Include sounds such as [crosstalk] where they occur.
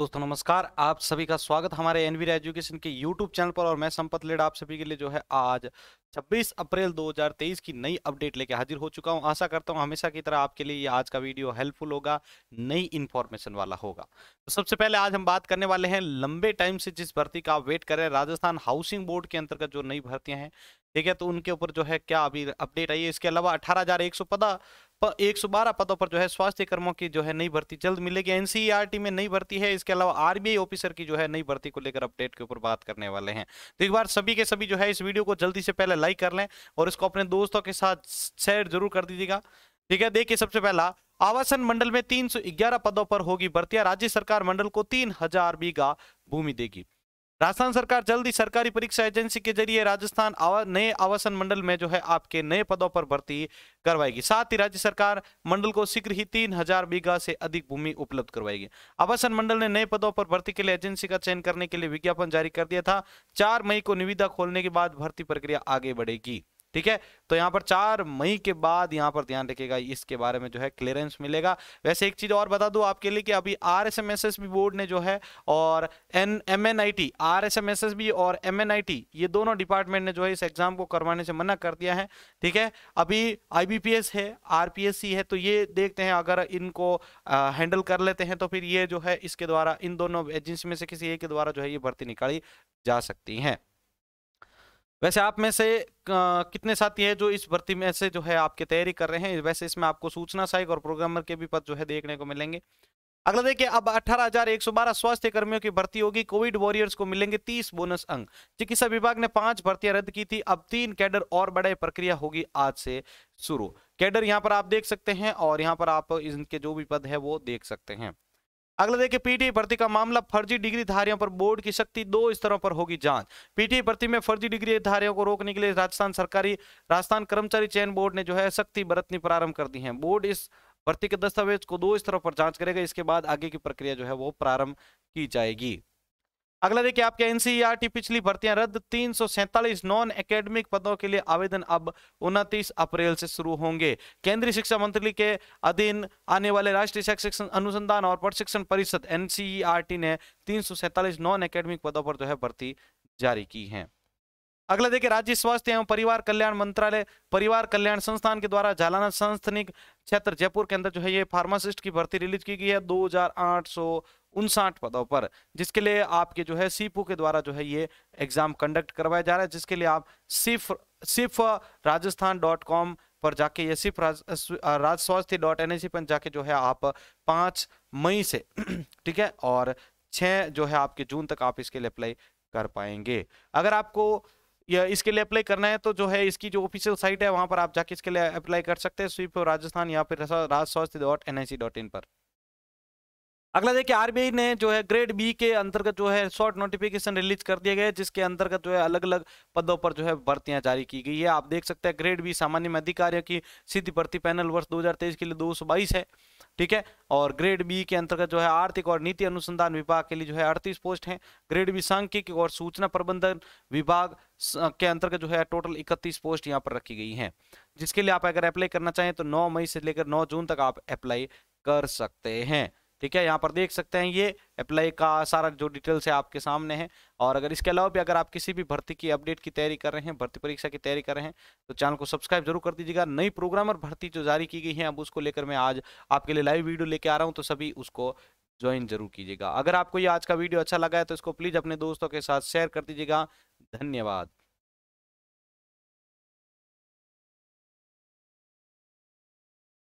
दोस्तों नमस्कार आप सभी का स्वागत हमारे एनवीर एजुकेशन के यूट्यूब चैनल पर और मैं संपत लेड आप सभी के लिए जो है आज 26 अप्रैल 2023 की नई अपडेट लेके हाजिर हो चुका हूं आशा करता हूं हमेशा की तरह आपके लिए ये आज का वीडियो हेल्पफुल होगा नई इन्फॉर्मेशन वाला होगा तो सबसे पहले आज हम बात करने वाले हैं लंबे टाइम से जिस भर्ती का आप वेट करें राजस्थान हाउसिंग बोर्ड के अंतर्गत जो नई भर्तियां हैं ठीक है तो उनके ऊपर जो है क्या अभी अपडेट आई है इसके अलावा अठारह हजार एक सौ पदा एक सौ बारह पदों पर जो है स्वास्थ्य कर्मों की जो है नई भर्ती जल्द मिलेगी एनसीईआरटी e में नई भर्ती है इसके अलावा आरबीआई ऑफिसर की जो है नई भर्ती को लेकर अपडेट के ऊपर बात करने वाले हैं तो एक बार सभी के सभी जो है इस वीडियो को जल्दी से पहले लाइक कर लें और इसको अपने दोस्तों के साथ शेयर जरूर कर दीजिएगा ठीक है देखिए सबसे पहला आवासन मंडल में 311 पदों पर होगी भर्तियां राज्य सरकार मंडल को तीन हजार बीघा भूमि देगी राजस्थान सरकार जल्द ही सरकारी परीक्षा एजेंसी के जरिए राजस्थान नए आवासन मंडल में जो है आपके नए पदों पर भर्ती करवाएगी साथ ही राज्य सरकार मंडल को शीघ्र ही तीन हजार बीघा से अधिक भूमि उपलब्ध करवाएगी आवासन मंडल ने नए पदों पर भर्ती के लिए एजेंसी का चयन करने के लिए विज्ञापन जारी कर दिया था चार मई को निविदा खोलने के बाद भर्ती प्रक्रिया आगे बढ़ेगी ठीक है तो यहाँ पर चार मई के बाद यहाँ पर ध्यान रखेगा इसके बारे में जो है क्लियरेंस मिलेगा वैसे एक चीज और बता दू आपके लिए कि अभी R S M S S भी बोर्ड ने जो है और N M N I T R S M S S B और एम एन आई टी ये दोनों डिपार्टमेंट ने जो है इस एग्जाम को करवाने से मना कर दिया है ठीक है अभी आई बी पी एस है आर पी एस सी है तो ये देखते हैं अगर इनको हैंडल कर लेते हैं तो फिर ये जो है इसके द्वारा इन दोनों एजेंसी में से किसी एक के द्वारा जो है ये भर्ती निकाली जा सकती हैं वैसे आप में से कितने साथी हैं जो इस भर्ती में से जो है आपके तैयारी कर रहे हैं वैसे इसमें आपको सूचना सहायक और प्रोग्रामर के भी पद जो है देखने को मिलेंगे अगला देखिए अब 18,112 स्वास्थ्य कर्मियों की भर्ती होगी कोविड वॉरियर्स को मिलेंगे 30 बोनस अंक चिकित्सा विभाग ने पांच भर्तियां रद्द की थी अब तीन कैडर और बड़े प्रक्रिया होगी आज से शुरू कैडर यहां पर आप देख सकते हैं और यहां पर आप इनके जो भी पद है वो देख सकते हैं अगला देखिए पीटी भर्ती का मामला फर्जी डिग्री धारियों पर बोर्ड की सख्ती दो स्तरों पर होगी जांच पीटी भर्ती में फर्जी डिग्री धारियों को रोकने के लिए राजस्थान सरकारी राजस्थान कर्मचारी चयन बोर्ड ने जो है सख्ती बरतनी प्रारंभ कर दी है बोर्ड इस भर्ती के दस्तावेज को दो स्तरों पर जांच करेगा इसके बाद आगे की प्रक्रिया जो है वो प्रारंभ की जाएगी अगला देखिए आपके एनसीईआरटी पिछली भर्तियां रद्द तीन नॉन एकेडमिक पदों के लिए आवेदन अब 29 अप्रैल से शुरू होंगे केंद्रीय शिक्षा मंत्री के अधीन आने वाले राष्ट्रीय शैक्षिक अनुसंधान और प्रशिक्षण परिषद एनसीईआरटी ने तीन नॉन एकेडमिक पदों पर जो है भर्ती जारी की है अगला देखिए राज्य स्वास्थ्य एवं परिवार कल्याण मंत्रालय परिवार कल्याण संस्थान के द्वारा जालाना संस्थानिक क्षेत्र जयपुर के अंदर जो है ये फार्मासिस्ट की भर्ती रिलीज की गई है दो उनसाठ पदों पर जिसके लिए आपके जो है सीपू के द्वारा जो है ये एग्जाम कंडक्ट करवाया जा रहा है जिसके लिए आप सिर्फ सिर्फ राजस्थान डॉट कॉम पर जाके ये सिर्फ राज स्वास्थ्य डॉट एन पर जाके जो है आप पाँच मई से [clears throat] ठीक है और छः जो है आपके जून तक आप इसके लिए अप्लाई कर पाएंगे अगर आपको या इसके लिए अप्लाई करना है तो जो है इसकी जो ऑफिशियल साइट है वहां पर आप जाके इसके लिए अप्लाई कर सकते हैं स्वीप राजस्थान या फिर Raj Swasthya dot N I C dot in पर अगला देखिए आरबीआई ने जो है ग्रेड बी के अंतर्गत जो है शॉर्ट नोटिफिकेशन रिलीज कर दिया गया है जिसके अंतर्गत जो है अलग अलग पदों पर जो है भर्तियां जारी की गई है आप देख सकते हैं ग्रेड बी सामान्य में अधिकारियों की सीधी भर्ती पैनल वर्ष 2023 के लिए 222 है ठीक है और ग्रेड बी के अंतर्गत जो है आर्थिक और नीति अनुसंधान विभाग के लिए जो है अड़तीस पोस्ट है ग्रेड बी सांख्यिक और सूचना प्रबंधन विभाग के अंतर्गत जो है टोटल इकतीस पोस्ट यहाँ पर रखी गई है जिसके लिए आप अगर अप्लाई करना चाहें तो नौ मई से लेकर नौ जून तक आप अप्लाई कर सकते हैं ठीक है यहाँ पर देख सकते हैं ये अप्लाई का सारा जो डिटेल्स है आपके सामने है और अगर इसके अलावा भी अगर आप किसी भी भर्ती की अपडेट की तैयारी कर रहे हैं भर्ती परीक्षा की तैयारी कर रहे हैं तो चैनल को सब्सक्राइब जरूर कर दीजिएगा नई प्रोग्रामर भर्ती जो जारी की गई है अब उसको लेकर मैं आज आपके लिए लाइव वीडियो लेके आ रहा हूँ तो सभी उसको ज्वाइन जरूर कीजिएगा अगर आपको ये आज का वीडियो अच्छा लगा है तो इसको प्लीज़ अपने दोस्तों के साथ शेयर कर दीजिएगा धन्यवाद